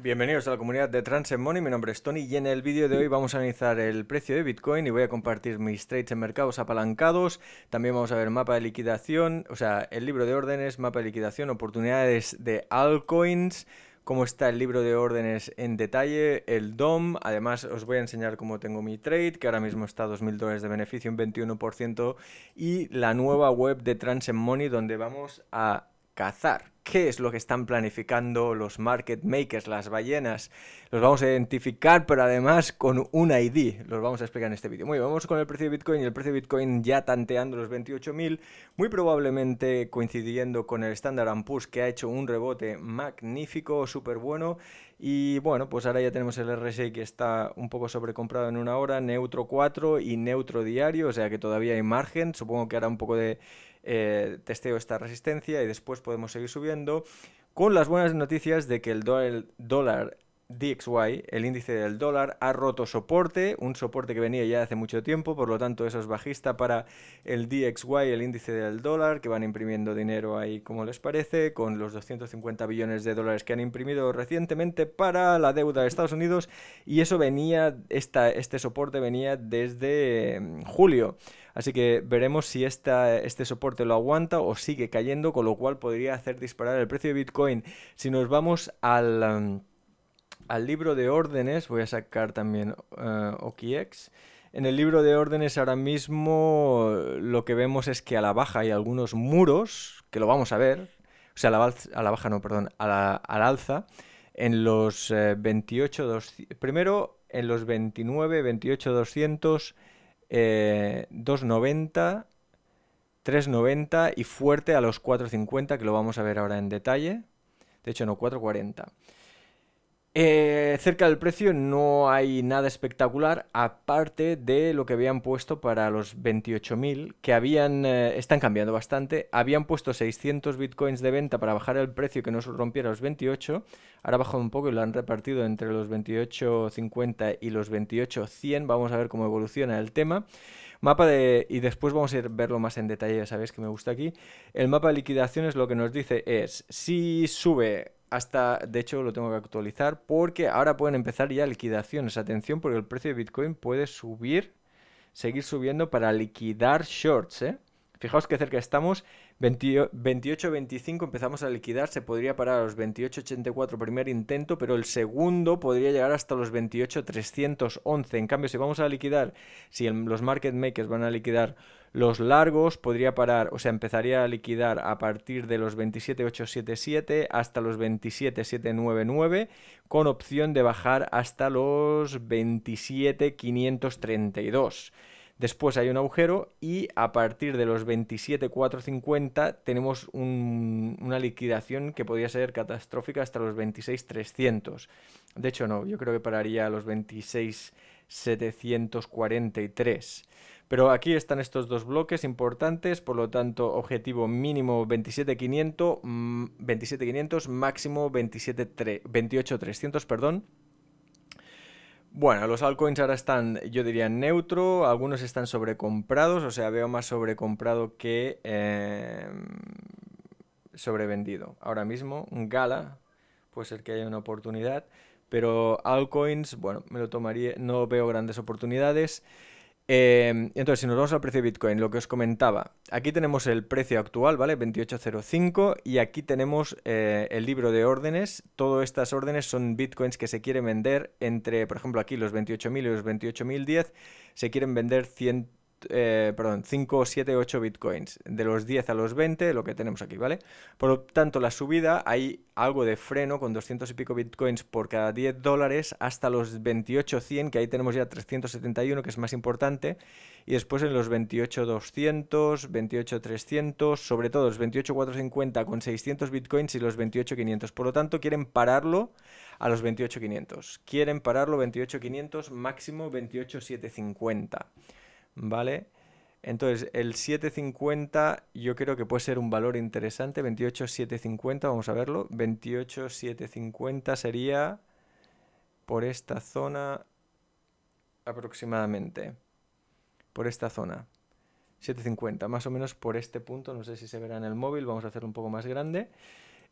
Bienvenidos a la comunidad de Transmoney. Money, mi nombre es Tony y en el vídeo de hoy vamos a analizar el precio de Bitcoin y voy a compartir mis trades en mercados apalancados, también vamos a ver mapa de liquidación, o sea, el libro de órdenes, mapa de liquidación, oportunidades de altcoins, cómo está el libro de órdenes en detalle, el DOM, además os voy a enseñar cómo tengo mi trade, que ahora mismo está a 2.000 dólares de beneficio, un 21%, y la nueva web de Transmoney Money donde vamos a cazar qué es lo que están planificando los market makers, las ballenas. Los vamos a identificar, pero además con un ID. Los vamos a explicar en este vídeo. Muy bien, vamos con el precio de Bitcoin. El precio de Bitcoin ya tanteando los 28.000, muy probablemente coincidiendo con el Standard Push que ha hecho un rebote magnífico, súper bueno. Y bueno, pues ahora ya tenemos el RSI que está un poco sobrecomprado en una hora, neutro 4 y neutro diario, o sea que todavía hay margen. Supongo que hará un poco de eh, testeo esta resistencia y después podemos seguir subiendo con las buenas noticias de que el dólar DXY, el índice del dólar, ha roto soporte, un soporte que venía ya hace mucho tiempo, por lo tanto eso es bajista para el DXY, el índice del dólar, que van imprimiendo dinero ahí como les parece, con los 250 billones de dólares que han imprimido recientemente para la deuda de Estados Unidos, y eso venía, este soporte venía desde mm, julio. Así que veremos si este soporte lo aguanta o sigue cayendo, con lo cual podría hacer disparar el precio de Bitcoin. Si nos vamos al, um, libro de órdenes, voy a sacar también uh, OKEx. OKX. En el libro de órdenes ahora mismo lo que vemos es que a la baja hay algunos muros, que lo vamos a ver, o sea, a la, baja, no, perdón, a la, al alza, en los 28, eh, primero en los 29, 28, 200 2,90, eh, 3,90 y fuerte a los 4,50, que lo vamos a ver ahora en detalle. De hecho, no, 4,40. Eh, cerca del precio no hay nada espectacular, aparte de lo que habían puesto para los 28.000, que habían, eh, están cambiando bastante. Habían puesto 600 bitcoins de venta para bajar el precio que no se rompiera los 28. Ahora ha bajado un poco y lo han repartido entre los 28.50 y los 28.100. Vamos a ver cómo evoluciona el tema. Mapa de... y después vamos a ir verlo más en detalle, ya sabéis que me gusta aquí. El mapa de liquidaciones lo que nos dice es, si sube hasta, de hecho lo tengo que actualizar porque ahora pueden empezar ya liquidaciones. Atención porque el precio de Bitcoin puede subir, seguir subiendo para liquidar shorts. ¿eh? Fijaos que cerca estamos 28-25 empezamos a liquidar, se podría parar a los 28.84 primer intento, pero el segundo podría llegar hasta los 28.311. En cambio, si vamos a liquidar, si los market makers van a liquidar los largos, podría parar, o sea, empezaría a liquidar a partir de los 27.877 hasta los 27.799, con opción de bajar hasta los 27.532. Después hay un agujero y a partir de los 27,450 tenemos una liquidación que podría ser catastrófica hasta los 26,300. De hecho, no, yo creo que pararía a los 26,743. Pero aquí están estos dos bloques importantes, por lo tanto, objetivo mínimo 27,500, 27,500, mm, máximo 28,300, perdón. Bueno, los altcoins ahora están, yo diría, neutro, algunos están sobrecomprados, o sea, veo más sobrecomprado que em, sobrevendido. Ahora mismo, Gala, puede ser que haya una oportunidad, pero altcoins, bueno, me lo tomaría, no veo grandes oportunidades. Em, entonces, si nos vamos al precio de Bitcoin, lo que os comentaba, aquí tenemos el precio actual, ¿vale? 2805 y aquí tenemos eh, el libro de órdenes. Todas estas órdenes son Bitcoins que se quieren vender entre, por ejemplo, aquí los 28.000 y los 28.010, se quieren vender 100, eh, perdón, 5, 7, 8 bitcoins, de los 10 a los 20, lo que tenemos aquí, ¿vale? Por lo tanto, la subida hay algo de freno con 200 y pico bitcoins por cada 10 dólares hasta los 28, 100, que ahí tenemos ya 371, que es más importante, y después en los 28, 200, 28, 300, sobre todo los 28, 450 con 600 bitcoins y los 28, 500. Por lo tanto, quieren pararlo a los 28, 500. Quieren pararlo 28, 500, máximo 28, 750. ¿vale? Entonces, el 750 yo creo que puede ser un valor interesante. 28750, vamos a verlo. 28750 sería por esta zona aproximadamente. Por esta zona. 750, más o menos por este punto. No sé si se verá en el móvil, vamos a hacerlo un poco más grande.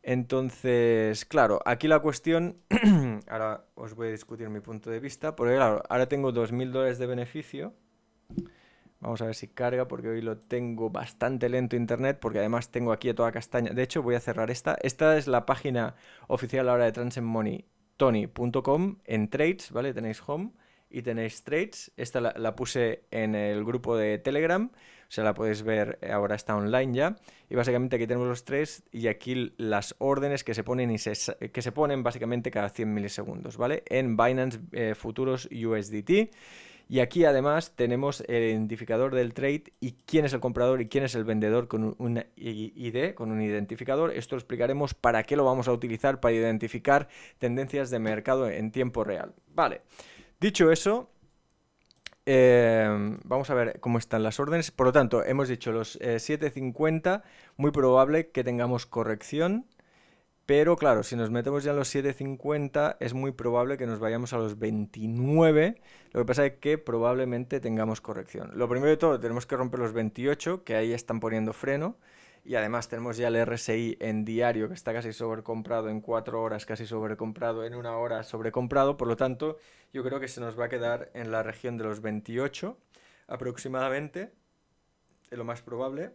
Entonces, claro, aquí la cuestión, ahora os voy a discutir mi punto de vista, porque claro, ahora tengo 2.000 dólares de beneficio Vamos a ver si carga porque hoy lo tengo bastante lento internet porque además tengo aquí a toda castaña. De hecho voy a cerrar esta. Esta es la página oficial ahora de tony.com, en trades, ¿vale? Tenéis home y tenéis trades. Esta la, puse en el grupo de Telegram, o sea, la podéis ver, eh, ahora está online ya. Y básicamente aquí tenemos los tres y aquí las órdenes que se ponen y que se ponen básicamente cada 100 milisegundos, ¿vale? En Binance eh, Futuros USDT. Y aquí además tenemos el identificador del trade y quién es el comprador y quién es el vendedor con un ID, con un identificador. Esto lo explicaremos para qué lo vamos a utilizar para identificar tendencias de mercado en tiempo real. Vale, dicho eso, em, vamos a ver cómo están las órdenes. Por lo tanto, hemos dicho los 7.50, eh, muy probable que tengamos corrección. Pero claro, si nos metemos ya en los 7.50 es muy probable que nos vayamos a los 29. Lo que pasa es que probablemente tengamos corrección. Lo primero de todo, tenemos que romper los 28, que ahí están poniendo freno. Y además tenemos ya el RSI en diario, que está casi sobrecomprado en 4 horas, casi sobrecomprado en una hora, sobrecomprado. Por lo tanto, yo creo que se nos va a quedar en la región de los 28 aproximadamente, es lo más probable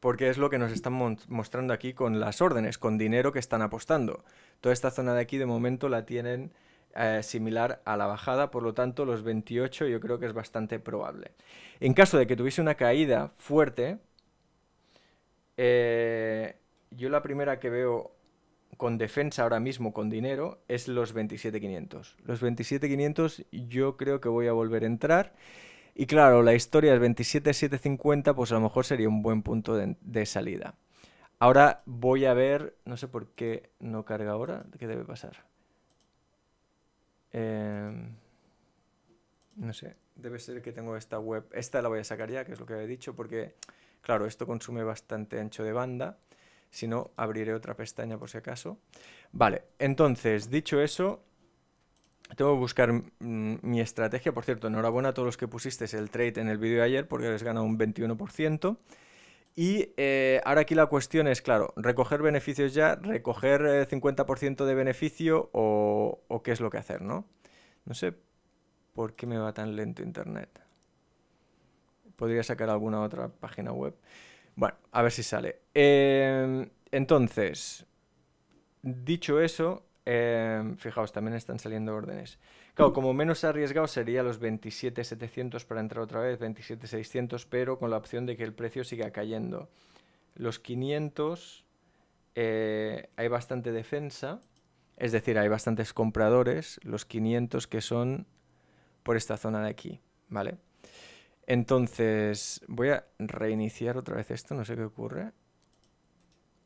porque es lo que nos están mostrando aquí con las órdenes, con dinero que están apostando. Toda esta zona de aquí de momento la tienen eh, similar a la bajada, por lo tanto los 28 yo creo que es bastante probable. En caso de que tuviese una caída fuerte, eh, yo la primera que veo con defensa ahora mismo con dinero es los 27.500. Los 27.500 yo creo que voy a volver a entrar. Y claro, la historia es 27.750, pues a lo mejor sería un buen punto de, salida. Ahora voy a ver, no sé por qué no carga ahora, ¿qué debe pasar? Em, no sé, debe ser que tengo esta web, esta la voy a sacar ya, que es lo que he dicho, porque claro, esto consume bastante ancho de banda, si no, abriré otra pestaña por si acaso. Vale, entonces, dicho eso, tengo que buscar mm, mi estrategia. Por cierto, enhorabuena a todos los que pusisteis el trade en el vídeo de ayer porque les gana un 21%. Y eh, ahora aquí la cuestión es, claro, recoger beneficios ya, recoger 50% eh, de beneficio o, qué es lo que hacer, ¿no? No sé por qué me va tan lento Internet. Podría sacar alguna otra página web. Bueno, a ver si sale. Em, entonces, dicho eso, Em, fijaos, también están saliendo órdenes. Claro, como menos arriesgado sería los 27.700 para entrar otra vez, 27.600, pero con la opción de que el precio siga cayendo. Los 500 eh, hay bastante defensa, es decir, hay bastantes compradores, los 500 que son por esta zona de aquí, ¿vale? Entonces, voy a reiniciar otra vez esto, no sé qué ocurre.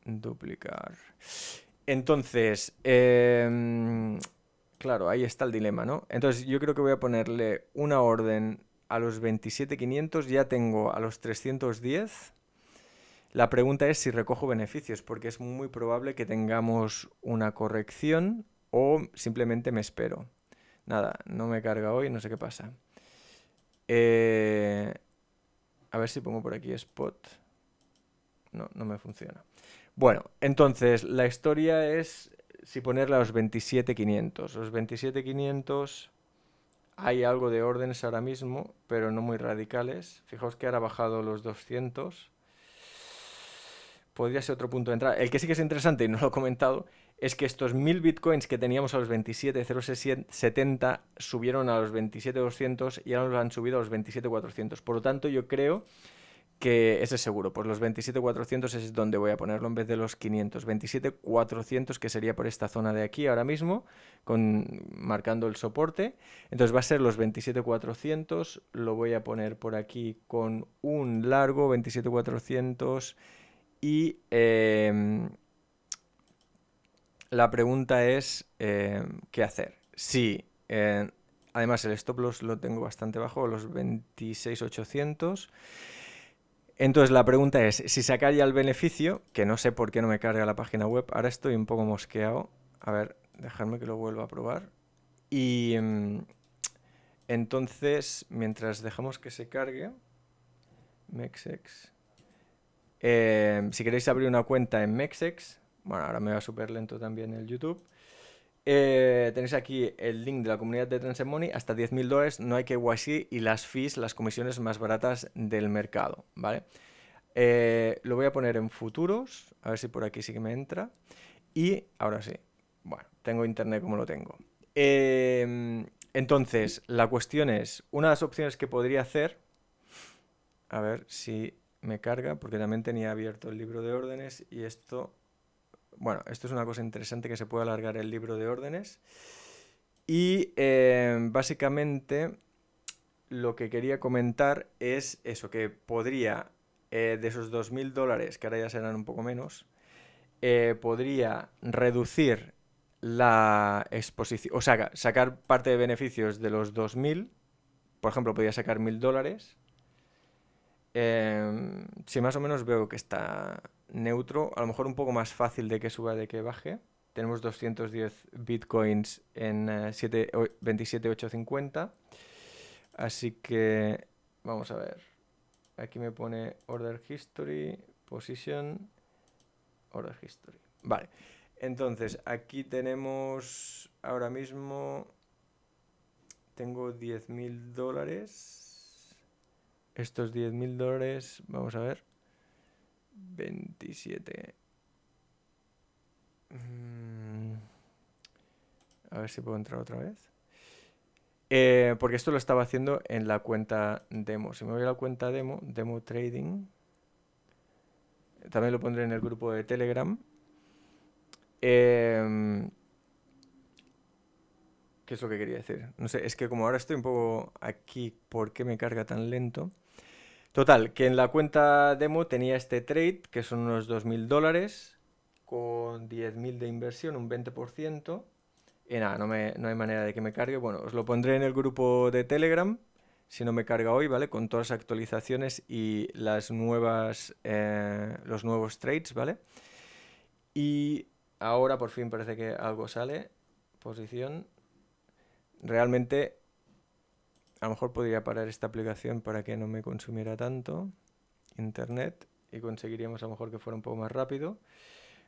Duplicar. Entonces, em, claro, ahí está el dilema, ¿no? Entonces yo creo que voy a ponerle una orden a los 27.500, ya tengo a los 310. La pregunta es si recojo beneficios, porque es muy probable que tengamos una corrección o simplemente me espero. Nada, no me carga hoy, no sé qué pasa. Eh, a ver si pongo por aquí spot. No, no me funciona. Bueno, entonces la historia es si ponerla a los 27.500. Los 27.500 hay algo de órdenes ahora mismo, pero no muy radicales. Fijaos que ahora ha bajado los 200. Podría ser otro punto de entrada. El que sí que es interesante y no lo he comentado es que estos 1000 bitcoins que teníamos a los 27,070 subieron a los 27,200 y ahora los han subido a los 27,400. Por lo tanto, yo creo que ese seguro, pues los 27.400 es donde voy a ponerlo en vez de los 500. 27.400 que sería por esta zona de aquí ahora mismo, con, marcando el soporte. Entonces va a ser los 27.400, lo voy a poner por aquí con un largo, 27.400 y... Em, la pregunta es, em, ¿qué hacer? Si em, Además, el stop loss lo tengo bastante bajo, los 26,800. Entonces la pregunta es, si sacar ya el beneficio, que no sé por qué no me carga la página web, ahora estoy un poco mosqueado. A ver, dejadme que lo vuelva a probar. Y mm, entonces, mientras dejamos que se cargue, Mexex. Eh, si queréis abrir una cuenta en Mexex, bueno, ahora me va súper lento también el YouTube. Eh, tenéis aquí el link de la comunidad de Transfer Money, hasta 10.000 dólares, no hay que washi y las fees, las comisiones más baratas del mercado, ¿vale? Eh, lo voy a poner en futuros, a ver si por aquí sí que me entra. Y ahora sí, bueno, tengo internet como lo tengo. Em, entonces, la cuestión es, una de las opciones que podría hacer, a ver si me carga, porque también tenía abierto el libro de órdenes y esto bueno, esto es una cosa interesante que se puede alargar el libro de órdenes. Y eh, básicamente lo que quería comentar es eso, que podría, eh, de esos 2.000 dólares, que ahora ya serán un poco menos, eh, podría reducir la exposición, o sea, sacar parte de beneficios de los 2.000, por ejemplo, podría sacar 1.000 dólares Em, si más o menos veo que está neutro, a lo mejor un poco más fácil de que suba de que baje. Tenemos 210 bitcoins en 27.850. Eh, Así que vamos a ver. Aquí me pone order history, position, order history. Vale. Entonces, aquí tenemos ahora mismo... Tengo 10.000 dólares. Estos 10.000 dólares, vamos a ver. 27. Mm. A ver si puedo entrar otra vez. Eh, porque esto lo estaba haciendo en la cuenta demo. Si me voy a la cuenta demo, demo trading, también lo pondré en el grupo de Telegram. Em, ¿Qué es lo que quería decir? No sé, es que como ahora estoy un poco aquí, ¿por qué me carga tan lento? Total, que en la cuenta demo tenía este trade, que son unos 2.000 dólares, con 10.000 de inversión, un 20%. Y nada, no, no hay manera de que me cargue. Bueno, os lo pondré en el grupo de Telegram, si no me carga hoy, ¿vale? Con todas las actualizaciones y las nuevas, eh, los nuevos trades, ¿vale? Y ahora por fin parece que algo sale. Posición. Realmente a lo mejor podría parar esta aplicación para que no me consumiera tanto internet y conseguiríamos a lo mejor que fuera un poco más rápido.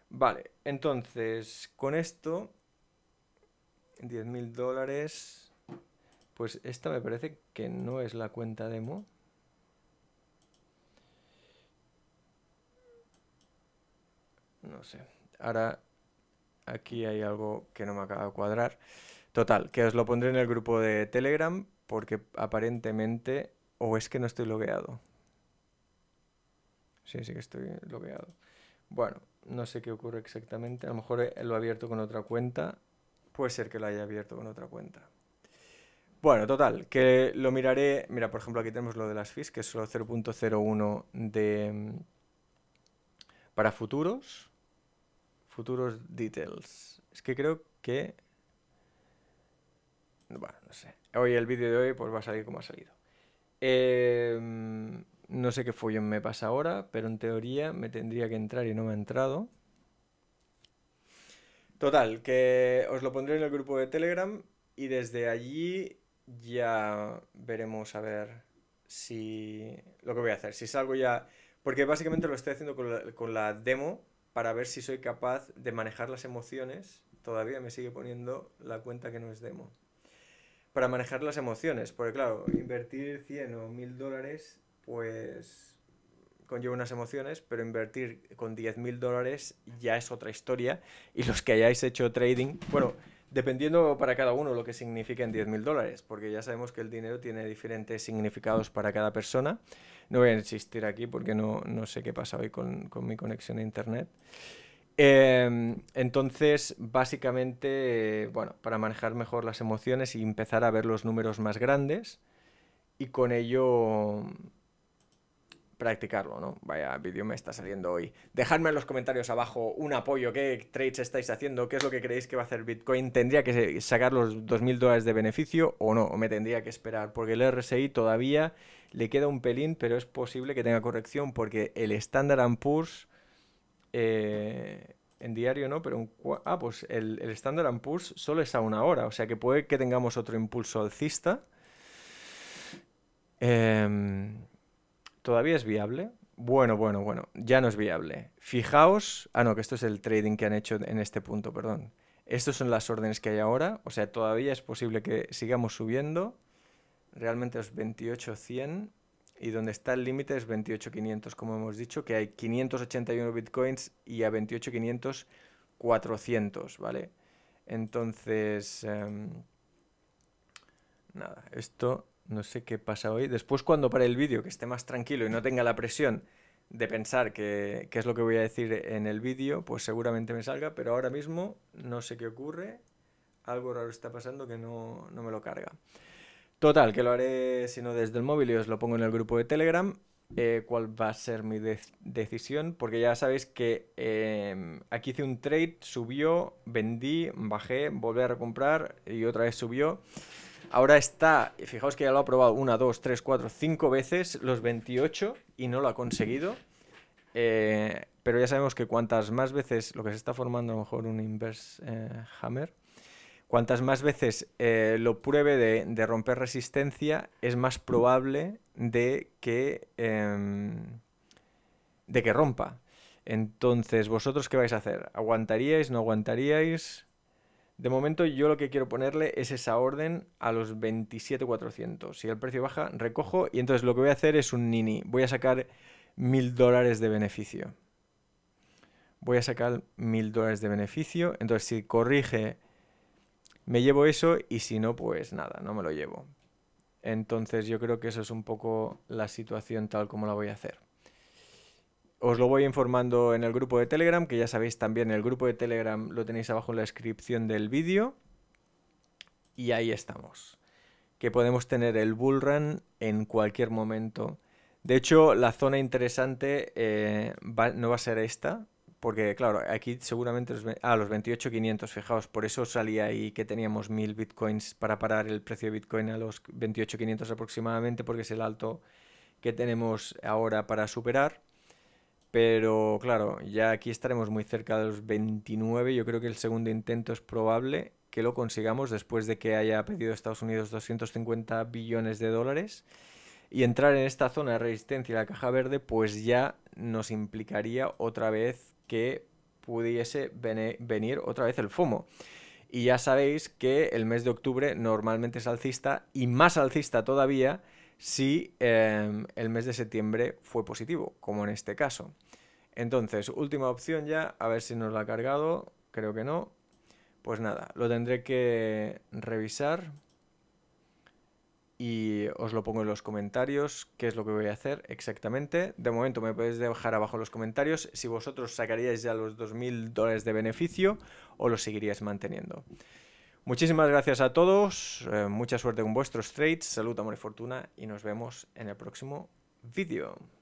Vale, entonces con esto, 10.000 dólares, pues esta me parece que no es la cuenta demo. No sé, ahora aquí hay algo que no me acaba de cuadrar. Total, que os lo pondré en el grupo de Telegram porque aparentemente o es que no estoy logueado. Sí, sí que estoy logueado. Bueno, no sé qué ocurre exactamente. A lo mejor eh, lo he abierto con otra cuenta. Puede ser que lo haya abierto con otra cuenta. Bueno, total, que lo miraré. Mira, por ejemplo, aquí tenemos lo de las fis que es solo 0.01 de. Mm, para futuros. Futuros details. Es que creo que bueno, no sé. Hoy el vídeo de hoy pues va a salir como ha salido. Em, no sé qué follón me pasa ahora, pero en teoría me tendría que entrar y no me ha entrado. Total, que os lo pondré en el grupo de Telegram y desde allí ya veremos a ver si lo que voy a hacer, si salgo ya, porque básicamente lo estoy haciendo con la demo para ver si soy capaz de manejar las emociones. Todavía me sigue poniendo la cuenta que no es demo para manejar las emociones, porque claro, invertir 100 o 1000 dólares, pues conlleva unas emociones, pero invertir con 10.000 dólares ya es otra historia. Y los que hayáis hecho trading, bueno, dependiendo para cada uno lo que signifiquen 10.000 dólares, porque ya sabemos que el dinero tiene diferentes significados para cada persona. No voy a insistir aquí porque no, no sé qué pasa hoy con, con mi conexión a Internet. Em, entonces, básicamente, bueno, para manejar mejor las emociones y empezar a ver los números más grandes y con ello practicarlo, ¿no? Vaya vídeo me está saliendo hoy. Dejadme en los comentarios abajo un apoyo, qué trades estáis haciendo, qué es lo que creéis que va a hacer Bitcoin. ¿Tendría que sacar los 2.000 dólares de beneficio o no? ¿O me tendría que esperar? Porque el RSI todavía le queda un pelín, pero es posible que tenga corrección porque el Standard Poor's eh, en diario no, pero ah, pues el, el Standard Poor's solo es a una hora, o sea que puede que tengamos otro impulso alcista. Em, ¿Todavía es viable? Bueno, bueno, bueno, ya no es viable. Fijaos, ah no, que esto es el trading que han hecho en este punto, perdón. Estas son las órdenes que hay ahora, o sea, todavía es posible que sigamos subiendo. Realmente los 28.100 y donde está el límite es 28.500, como hemos dicho, que hay 581 bitcoins y a 28.500 400, ¿vale? Entonces, em, nada, esto no sé qué pasa hoy. Después cuando para el vídeo, que esté más tranquilo y no tenga la presión de pensar qué es lo que voy a decir en el vídeo, pues seguramente me salga, pero ahora mismo no sé qué ocurre. Algo raro está pasando que no, no me lo carga. Total, que lo haré sino desde el móvil y os lo pongo en el grupo de Telegram. Eh, cuál va a ser mi decisión, porque ya sabéis que em, aquí hice un trade, subió, vendí, bajé, volví a recomprar y otra vez subió. Ahora está, fijaos que ya lo ha probado una, dos, tres, cuatro, cinco veces los 28 y no lo ha conseguido. Eh, pero ya sabemos que cuantas más veces lo que se está formando a lo mejor un inverse eh, hammer, Cuantas más veces eh, lo pruebe de, romper resistencia, es más probable de que, em, de que rompa. Entonces, ¿vosotros qué vais a hacer? ¿Aguantaríais? ¿No aguantaríais? De momento yo lo que quiero ponerle es esa orden a los 27.400. Si el precio baja, recojo y entonces lo que voy a hacer es un nini. Voy a sacar mil dólares de beneficio. Voy a sacar mil dólares de beneficio. Entonces si corrige me llevo eso y si no, pues nada, no me lo llevo. Entonces yo creo que eso es un poco la situación tal como la voy a hacer. Os lo voy informando en el grupo de Telegram, que ya sabéis también el grupo de Telegram lo tenéis abajo en la descripción del vídeo. Y ahí estamos. Que podemos tener el bull run en cualquier momento. De hecho, la zona interesante eh, no va a ser esta, porque, claro, aquí seguramente a los 28,500, ah, fijaos, por eso salía ahí que teníamos 1000 bitcoins para parar el precio de bitcoin a los 28,500 aproximadamente, porque es el alto que tenemos ahora para superar. Pero, claro, ya aquí estaremos muy cerca de los 29. Yo creo que el segundo intento es probable que lo consigamos después de que haya pedido Estados Unidos 250 billones de dólares. Y entrar en esta zona de resistencia y la caja verde, pues ya nos implicaría otra vez que pudiese venir otra vez el FOMO. Y ya sabéis que el mes de octubre normalmente es alcista y más alcista todavía si em, el mes de septiembre fue positivo, como en este caso. Entonces, última opción ya, a ver si nos la ha cargado, creo que no. Pues nada, lo tendré que revisar y os lo pongo en los comentarios qué es lo que voy a hacer exactamente. De momento me podéis dejar abajo en los comentarios si vosotros sacaríais ya los 2.000 dólares de beneficio o los seguiríais manteniendo. Muchísimas gracias a todos, eh, mucha suerte con vuestros trades, salud, amor y fortuna y nos vemos en el próximo vídeo.